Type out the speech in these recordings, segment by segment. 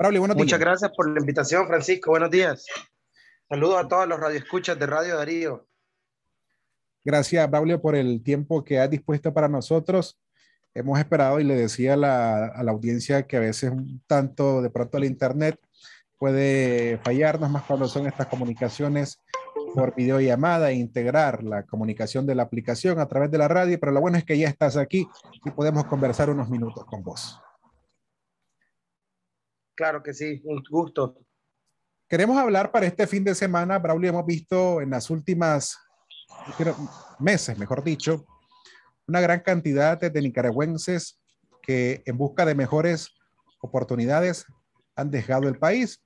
Pablo, buenos días. Muchas gracias por la invitación, Francisco. Buenos días. Saludos a todos los radioescuchas de Radio Darío. Gracias, Pablo, por el tiempo que has dispuesto para nosotros. Hemos esperado y le decía a la, a la audiencia que a veces un tanto de pronto el Internet puede fallarnos más cuando son estas comunicaciones por videollamada e integrar la comunicación de la aplicación a través de la radio, pero lo bueno es que ya estás aquí y podemos conversar unos minutos con vos. Claro que sí, un gusto. Queremos hablar para este fin de semana, Braulio, hemos visto en las últimas meses, mejor dicho, una gran cantidad de nicaragüenses que en busca de mejores oportunidades han dejado el país.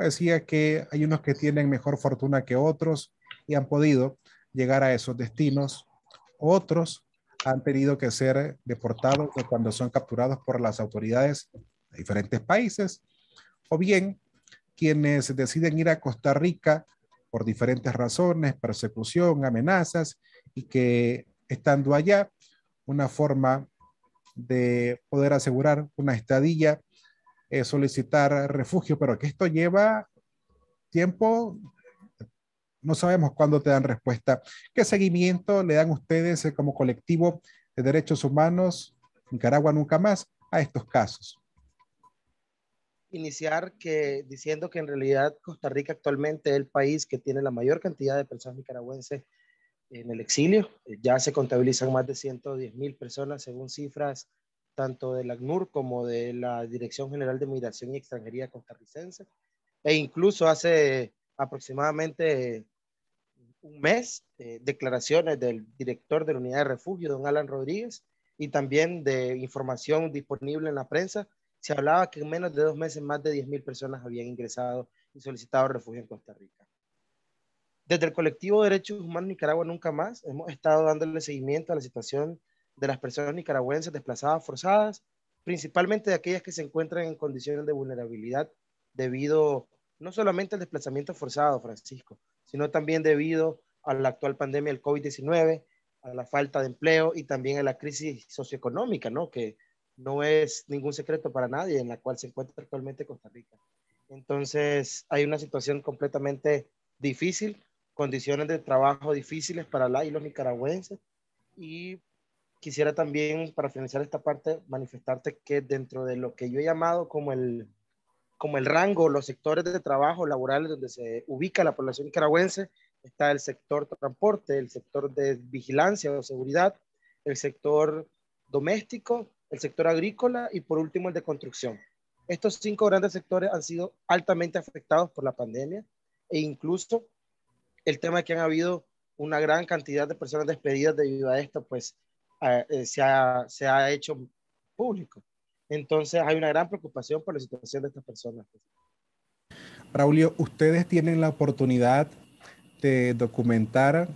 Decía que hay unos que tienen mejor fortuna que otros y han podido llegar a esos destinos. Otros han tenido que ser deportados cuando son capturados por las autoridades de diferentes países o bien quienes deciden ir a Costa Rica por diferentes razones, persecución, amenazas, y que estando allá, una forma de poder asegurar una estadilla, solicitar refugio, pero que esto lleva tiempo, no sabemos cuándo te dan respuesta. ¿Qué seguimiento le dan ustedes eh, como colectivo de derechos humanos, Nicaragua nunca más, a estos casos? iniciar que, diciendo que en realidad Costa Rica actualmente es el país que tiene la mayor cantidad de personas nicaragüenses en el exilio. Eh, ya se contabilizan más de 110 mil personas según cifras tanto del ACNUR como de la Dirección General de Migración y Extranjería costarricense. E incluso hace aproximadamente un mes eh, declaraciones del director de la unidad de refugio, don Alan Rodríguez, y también de información disponible en la prensa se hablaba que en menos de dos meses más de 10.000 personas habían ingresado y solicitado refugio en Costa Rica. Desde el colectivo de Derechos Humanos Nicaragua Nunca Más hemos estado dándole seguimiento a la situación de las personas nicaragüenses desplazadas forzadas, principalmente de aquellas que se encuentran en condiciones de vulnerabilidad debido no solamente al desplazamiento forzado, Francisco, sino también debido a la actual pandemia del COVID-19, a la falta de empleo y también a la crisis socioeconómica, ¿no? Que no es ningún secreto para nadie en la cual se encuentra actualmente Costa Rica. Entonces, hay una situación completamente difícil, condiciones de trabajo difíciles para la y los nicaragüenses. Y quisiera también, para finalizar esta parte, manifestarte que dentro de lo que yo he llamado como el, como el rango, los sectores de trabajo laborales donde se ubica la población nicaragüense, está el sector transporte, el sector de vigilancia o seguridad, el sector doméstico el sector agrícola y por último el de construcción. Estos cinco grandes sectores han sido altamente afectados por la pandemia e incluso el tema de que han habido una gran cantidad de personas despedidas debido a esto, pues eh, se, ha, se, ha, hecho público. Entonces hay una gran preocupación por la situación de estas personas. Braulio, ustedes tienen la oportunidad de documentar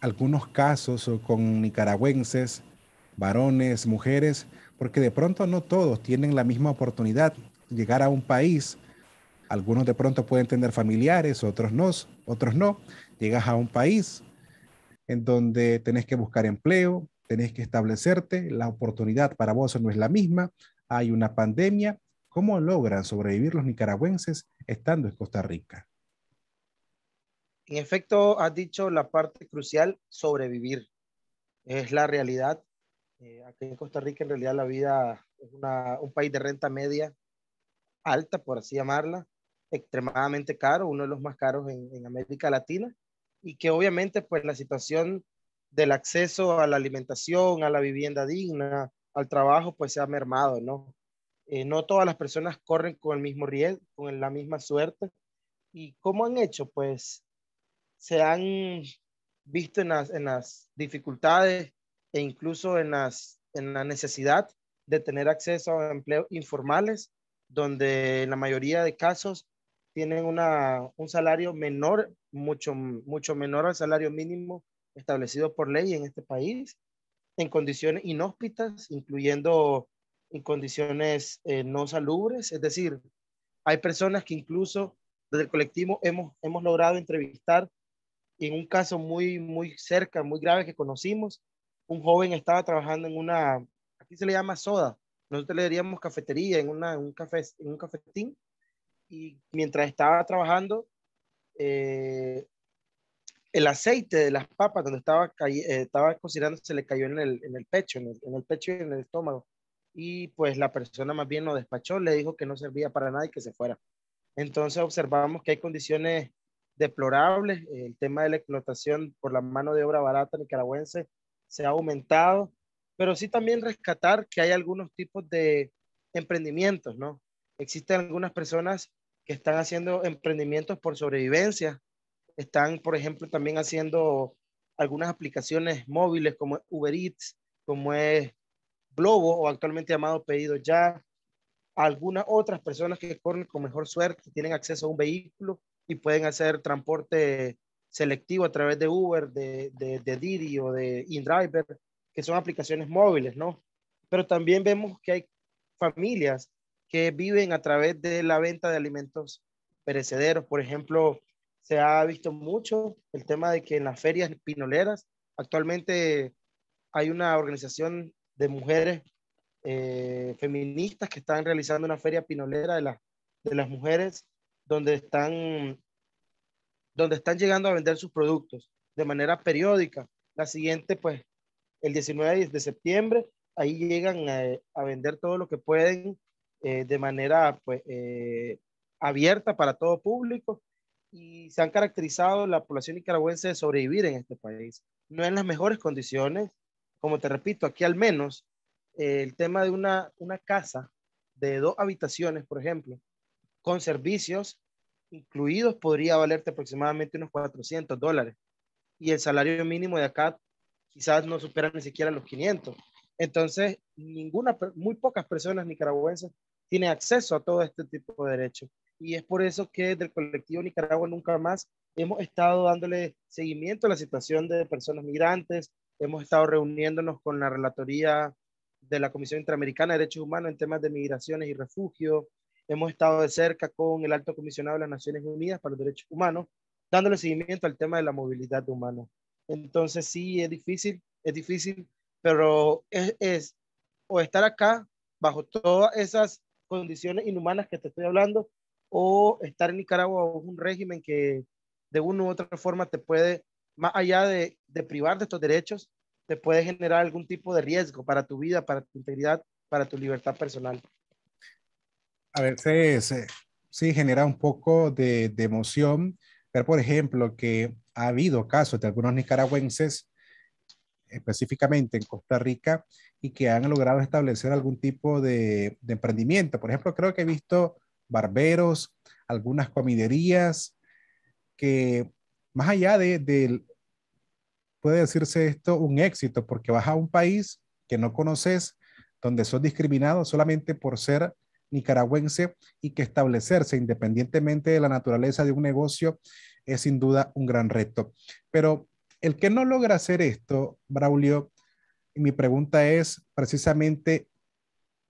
algunos casos con nicaragüenses, varones, mujeres, porque de pronto no todos tienen la misma oportunidad de llegar a un país. Algunos de pronto pueden tener familiares, otros no, otros no. Llegas a un país en donde tenés que buscar empleo, tenés que establecerte, la oportunidad para vos no es la misma, hay una pandemia. ¿Cómo logran sobrevivir los nicaragüenses estando en Costa Rica? En efecto, has dicho la parte crucial, sobrevivir. Es la realidad eh, aquí en Costa Rica en realidad la vida es un país de renta media alta, por así llamarla, extremadamente caro, uno de los más caros en, América Latina, y que obviamente pues la situación del acceso a la alimentación, a la vivienda digna, al trabajo, pues se ha mermado, ¿no? Eh, no todas las personas corren con el mismo riesgo, con la misma suerte. ¿Y cómo han hecho? Pues se han visto en las, en las dificultades e incluso en, las, en la necesidad de tener acceso a empleos informales, donde en la mayoría de casos tienen una, un salario menor, mucho, mucho menor al salario mínimo establecido por ley en este país, en condiciones inhóspitas, incluyendo en condiciones eh, no salubres. Es decir, hay personas que incluso desde el colectivo hemos, hemos logrado entrevistar en un caso muy, muy cerca, muy grave que conocimos, un joven estaba trabajando en una, aquí se le llama soda, nosotros le diríamos cafetería, en, una, un, café, en un cafetín, y mientras estaba trabajando, eh, el aceite de las papas donde estaba, eh, estaba cocinando se le cayó en el, en el pecho, en el, en el, pecho y en el estómago. Y pues la persona más bien lo despachó, le dijo que no servía para nada y que se fuera. Entonces observamos que hay condiciones deplorables, el tema de la explotación por la mano de obra barata nicaragüense se ha aumentado, pero sí también rescatar que hay algunos tipos de emprendimientos, ¿no? Existen algunas personas que están haciendo emprendimientos por sobrevivencia, están, por ejemplo, también haciendo algunas aplicaciones móviles como Uber Eats, como es Globo o actualmente llamado Pedido Ya, algunas otras personas que corren con mejor suerte tienen acceso a un vehículo y pueden hacer transporte selectivo a través de Uber, de, de, de Didi o de InDriver, que son aplicaciones móviles, ¿no? Pero también vemos que hay familias que viven a través de la venta de alimentos perecederos. Por ejemplo, se ha visto mucho el tema de que en las ferias pinoleras actualmente hay una organización de mujeres eh, feministas que están realizando una feria pinolera de, de las mujeres donde están donde están llegando a vender sus productos de manera periódica. La siguiente, pues, el 19 de septiembre, ahí llegan a, vender todo lo que pueden eh, de manera pues, eh, abierta para todo público y se han caracterizado la población nicaragüense de sobrevivir en este país. No en las mejores condiciones, como te repito, aquí al menos eh, el tema de una, una casa de dos habitaciones, por ejemplo, con servicios, incluidos podría valerte aproximadamente unos 400 dólares. Y el salario mínimo de acá quizás no supera ni siquiera los 500. Entonces, ninguna, muy pocas personas nicaragüenses tienen acceso a todo este tipo de derechos. Y es por eso que desde el colectivo Nicaragua Nunca Más hemos estado dándole seguimiento a la situación de personas migrantes, hemos estado reuniéndonos con la Relatoría de la Comisión Interamericana de Derechos Humanos en temas de migraciones y refugio, Hemos estado de cerca con el alto comisionado de las Naciones Unidas para los Derechos Humanos, dándole seguimiento al tema de la movilidad humana. Entonces sí, es difícil, es difícil, pero es, o estar acá bajo todas esas condiciones inhumanas que te estoy hablando, o estar en Nicaragua o un régimen que de una u otra forma te puede, más allá de, de privar de estos derechos, te puede generar algún tipo de riesgo para tu vida, para tu integridad, para tu libertad personal a veces eh, sí genera un poco de, emoción ver, por ejemplo, que ha habido casos de algunos nicaragüenses, específicamente en Costa Rica, y que han logrado establecer algún tipo de, emprendimiento. Por ejemplo, creo que he visto barberos, algunas comiderías, que más allá de, puede decirse esto, un éxito, porque vas a un país que no conoces, donde son discriminados solamente por ser nicaragüense y que establecerse independientemente de la naturaleza de un negocio es sin duda un gran reto. Pero el que no logra hacer esto, Braulio, mi pregunta es precisamente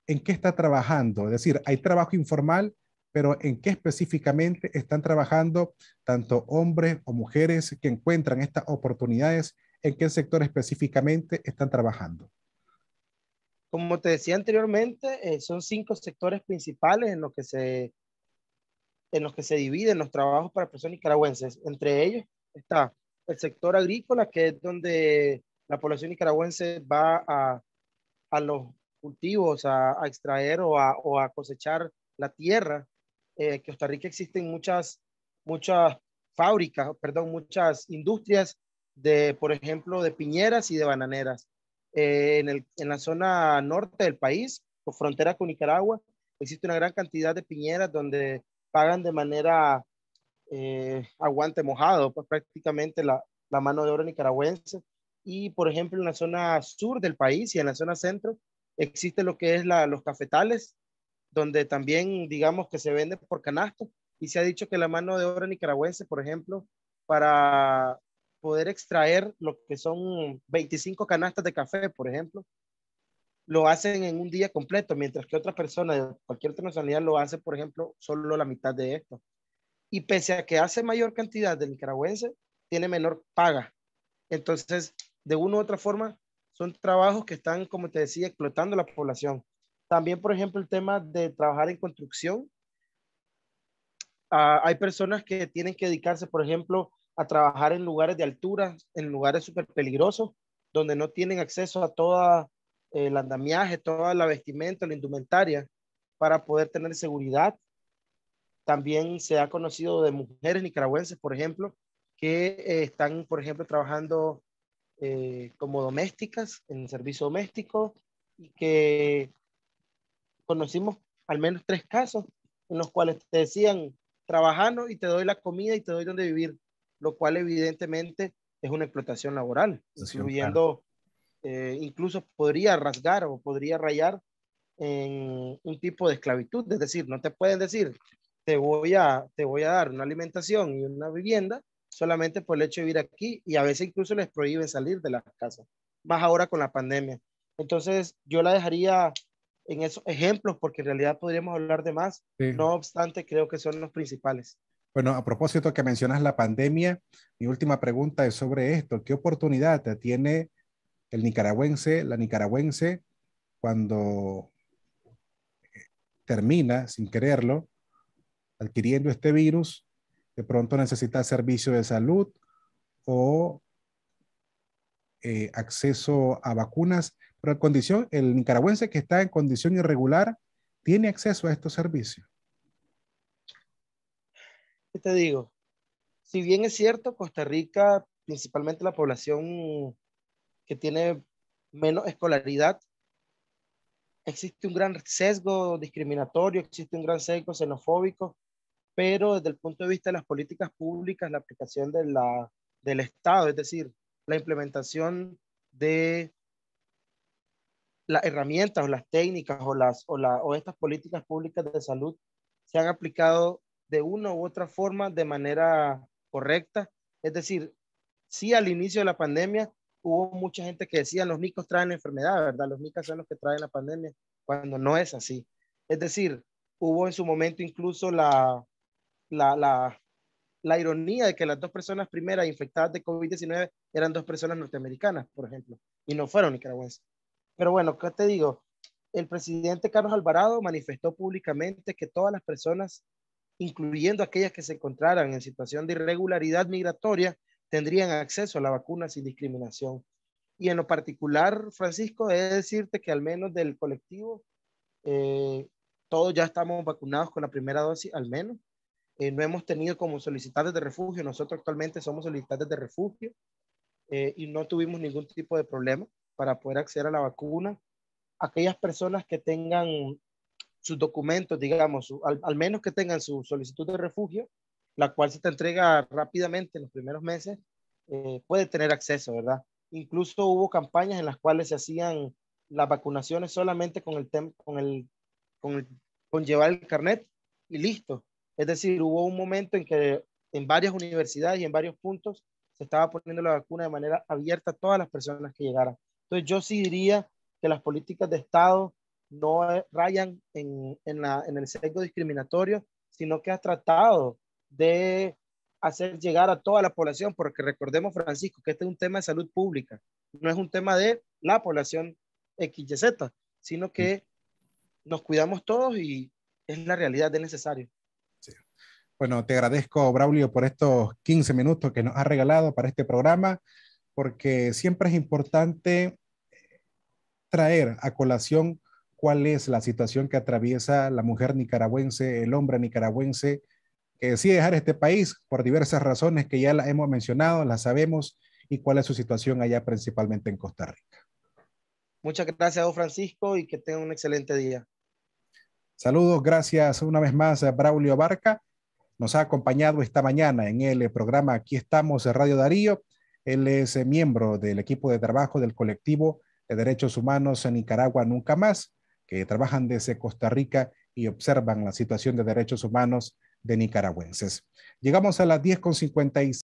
en qué está trabajando. Es decir, hay trabajo informal, pero en qué específicamente están trabajando tanto hombres o mujeres que encuentran estas oportunidades, en qué sector específicamente están trabajando. Como te decía anteriormente, eh, son cinco sectores principales en los que se en los que se dividen los trabajos para personas nicaragüenses. Entre ellos está el sector agrícola, que es donde la población nicaragüense va a, los cultivos, a, extraer o a, cosechar la tierra. Eh, en Costa Rica existen muchas, muchas fábricas, perdón, muchas industrias de, por ejemplo, de piñeras y de bananeras. Eh, en, el, en, la zona norte del país, por frontera con Nicaragua, existe una gran cantidad de piñeras donde pagan de manera eh, aguante mojado, prácticamente la, la mano de obra nicaragüense. Y, por ejemplo, en la zona sur del país y en la zona centro, existe lo que es la, los cafetales, donde también, digamos, que se vende por canasto. Y se ha dicho que la mano de obra nicaragüense, por ejemplo, para poder extraer lo que son 25 canastas de café, por ejemplo, lo hacen en un día completo, mientras que otra persona de cualquier otra nacionalidad lo hace, por ejemplo, solo la mitad de esto. Y pese a que hace mayor cantidad de nicaragüense, tiene menor paga. Entonces, de una u otra forma, son trabajos que están, como te decía, explotando la población. También, por ejemplo, el tema de trabajar en construcción. Ah, hay personas que tienen que dedicarse, por ejemplo, a trabajar en lugares de altura, en lugares súper peligrosos, donde no tienen acceso a todo eh, el andamiaje, toda la vestimenta, la indumentaria, para poder tener seguridad. También se ha conocido de mujeres nicaragüenses, por ejemplo, que eh, están, por ejemplo, trabajando eh, como domésticas en servicio doméstico y que conocimos al menos tres casos en los cuales te decían, trabajando y te doy la comida y te doy donde vivir lo cual evidentemente es una explotación laboral, incluyendo, eh, incluso podría rasgar o podría rayar en un tipo de esclavitud, es decir, no te pueden decir, te voy a, te voy a dar una alimentación y una vivienda solamente por el hecho de vivir aquí y a veces incluso les prohíben salir de las casas, más ahora con la pandemia. Entonces yo la dejaría en esos ejemplos porque en realidad podríamos hablar de más, no obstante creo que son los principales. Bueno, a propósito que mencionas la pandemia, mi última pregunta es sobre esto. ¿Qué oportunidad tiene el nicaragüense, la nicaragüense, cuando eh, termina, sin quererlo, adquiriendo este virus, de pronto necesita servicio de salud o eh, acceso a vacunas, pero condición, el nicaragüense que está en condición irregular tiene acceso a estos servicios te digo? Si bien es cierto, Costa Rica, principalmente la población que tiene menos escolaridad, existe un gran sesgo discriminatorio, existe un gran sesgo xenofóbico, pero desde el punto de vista de las políticas públicas, la aplicación del Estado, es decir, la implementación de las herramientas o las técnicas o, las, o estas políticas públicas de salud se han aplicado de una u otra forma de manera correcta. Es decir, sí al inicio de la pandemia hubo mucha gente que decía los nicos traen enfermedad, ¿verdad? Los nicas son los que traen la pandemia, cuando no es así. Es decir, hubo en su momento incluso la, la, la ironía de que las dos personas primeras infectadas de COVID-19 eran dos personas norteamericanas, por ejemplo, y no fueron nicaragüenses. Pero bueno, ¿qué te digo? El presidente Carlos Alvarado manifestó públicamente que todas las personas incluyendo aquellas que se encontraran en situación de irregularidad migratoria, tendrían acceso a la vacuna sin discriminación. Y en lo particular, Francisco, es decirte que al menos del colectivo, eh, todos ya estamos vacunados con la primera dosis, al menos. Eh, no hemos tenido como solicitantes de refugio, nosotros actualmente somos solicitantes de refugio eh, y no tuvimos ningún tipo de problema para poder acceder a la vacuna. Aquellas personas que tengan sus documentos, digamos, al, menos que tengan su solicitud de refugio, la cual se te entrega rápidamente en los primeros meses, eh, puede tener acceso, ¿verdad? Incluso hubo campañas en las cuales se hacían las vacunaciones solamente con el, tem con el, con el con llevar el carnet y listo. Es decir, hubo un momento en que en varias universidades y en varios puntos se estaba poniendo la vacuna de manera abierta a todas las personas que llegaran. Entonces yo sí diría que las políticas de Estado no eh, rayan en, en, el sesgo discriminatorio, sino que ha tratado de hacer llegar a toda la población, porque recordemos, Francisco, que este es un tema de salud pública, no es un tema de la población XYZ, sino que mm. nos cuidamos todos y es la realidad de necesario. Bueno, te agradezco, Braulio, por estos 15 minutos que nos has regalado para este programa, porque siempre es importante traer a colación cuál es la situación que atraviesa la mujer nicaragüense, el hombre nicaragüense que decide dejar este país por diversas razones que ya la hemos mencionado, las sabemos, y cuál es su situación allá principalmente en Costa Rica. Muchas gracias, don Francisco, y que tenga un excelente día. Saludos, gracias una vez más a Braulio Barca. Nos ha acompañado esta mañana en el programa Aquí estamos, Radio Darío. Él es eh, miembro del equipo de trabajo del colectivo de derechos humanos en Nicaragua Nunca Más que trabajan desde Costa Rica y observan la situación de derechos humanos de nicaragüenses. Llegamos a las 10.56.